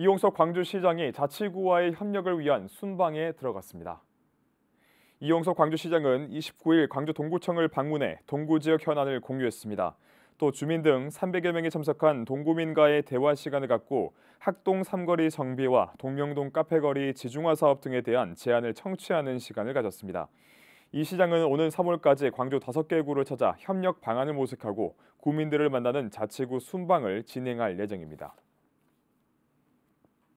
이용석 광주시장이 자치구와의 협력을 위한 순방에 들어갔습니다. 이용석 광주시장은 29일 광주 동구청을 방문해 동구 지역 현안을 공유했습니다. 또 주민 등 300여 명이 참석한 동구민과의 대화 시간을 갖고 학동 삼거리 정비와 동명동 카페거리 지중화 사업 등에 대한 제안을 청취하는 시간을 가졌습니다. 이 시장은 오는 3월까지 광주 5개 구를 찾아 협력 방안을 모색하고 구민들을 만나는 자치구 순방을 진행할 예정입니다.